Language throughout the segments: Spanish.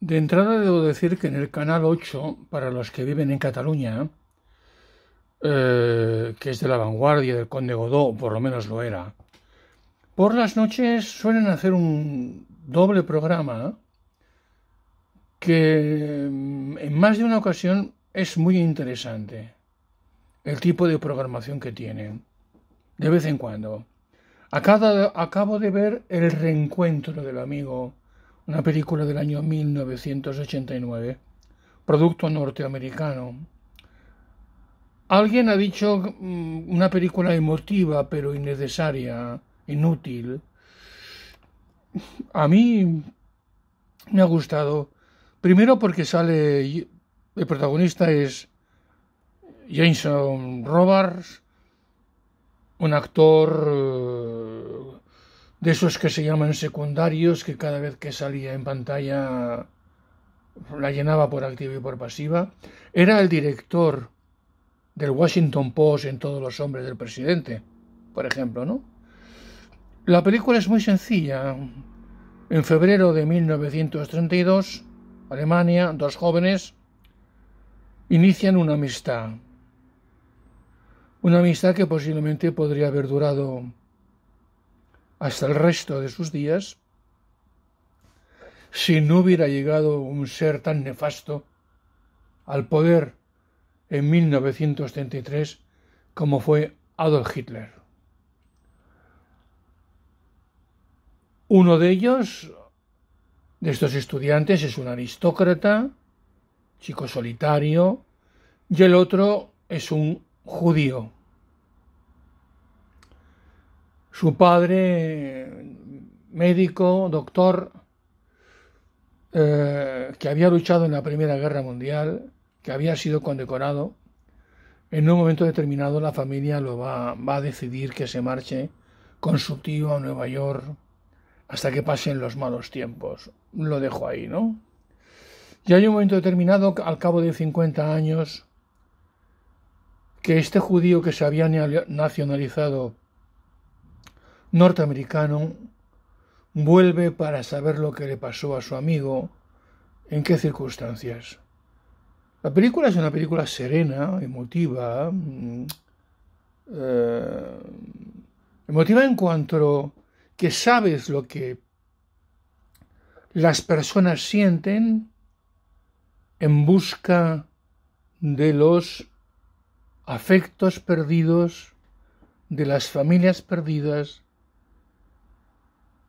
De entrada debo decir que en el Canal 8, para los que viven en Cataluña, eh, que es de la vanguardia del Conde Godó, por lo menos lo era, por las noches suelen hacer un doble programa que mm, en más de una ocasión es muy interesante el tipo de programación que tienen, de vez en cuando. acabo de ver el reencuentro del amigo una película del año 1989, producto norteamericano. Alguien ha dicho mm, una película emotiva pero innecesaria, inútil. A mí me ha gustado, primero porque sale, el protagonista es Jason Robards, un actor eh, de esos que se llaman secundarios, que cada vez que salía en pantalla la llenaba por activa y por pasiva, era el director del Washington Post en todos los hombres del presidente, por ejemplo, ¿no? La película es muy sencilla. En febrero de 1932, Alemania, dos jóvenes inician una amistad. Una amistad que posiblemente podría haber durado hasta el resto de sus días, si no hubiera llegado un ser tan nefasto al poder en 1933 como fue Adolf Hitler. Uno de ellos, de estos estudiantes, es un aristócrata, chico solitario, y el otro es un judío. Su padre, médico, doctor, eh, que había luchado en la Primera Guerra Mundial, que había sido condecorado, en un momento determinado la familia lo va, va a decidir que se marche con su tío a Nueva York hasta que pasen los malos tiempos. Lo dejo ahí, ¿no? Y hay un momento determinado, al cabo de 50 años, que este judío que se había nacionalizado norteamericano vuelve para saber lo que le pasó a su amigo, en qué circunstancias. La película es una película serena, emotiva, mm, eh, emotiva en cuanto que sabes lo que las personas sienten en busca de los afectos perdidos, de las familias perdidas,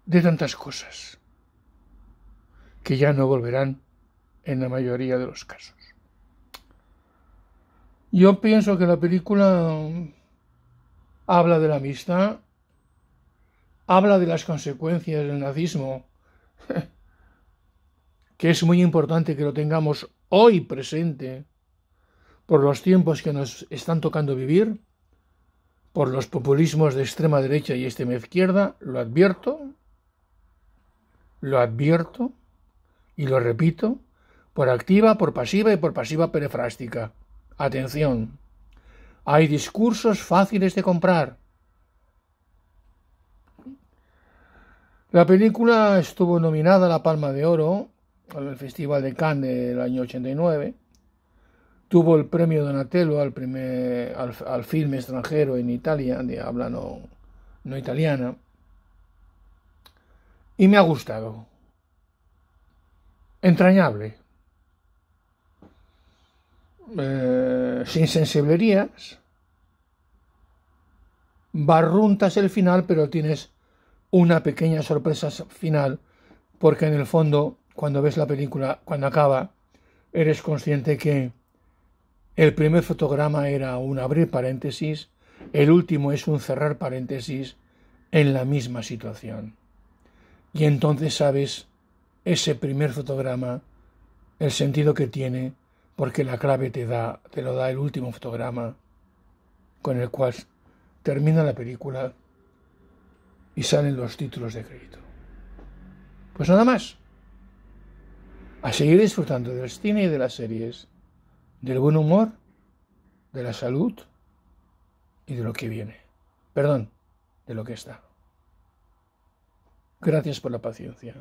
de tantas cosas que ya no volverán en la mayoría de los casos. Yo pienso que la película habla de la amistad, habla de las consecuencias del nazismo, que es muy importante que lo tengamos hoy presente por los tiempos que nos están tocando vivir, por los populismos de extrema derecha y extrema izquierda, lo advierto, lo advierto y lo repito por activa, por pasiva y por pasiva perifrástica. Atención, hay discursos fáciles de comprar. La película estuvo nominada a la Palma de Oro al Festival de Cannes del año 89. Tuvo el premio Donatello al, primer, filme extranjero en Italia, de habla no, no italiana y me ha gustado. Entrañable. Eh, sin sensiblerías. Barruntas el final, pero tienes una pequeña sorpresa final, porque en el fondo, cuando ves la película, cuando acaba, eres consciente que el primer fotograma era un abrir paréntesis, el último es un cerrar paréntesis en la misma situación y entonces sabes ese primer fotograma, el sentido que tiene, porque la clave te, da, te lo da el último fotograma con el cual termina la película y salen los títulos de crédito. Pues nada más. A seguir disfrutando del cine y de las series, del buen humor, de la salud y de lo que viene. Perdón, de lo que está. Gracias por la paciencia.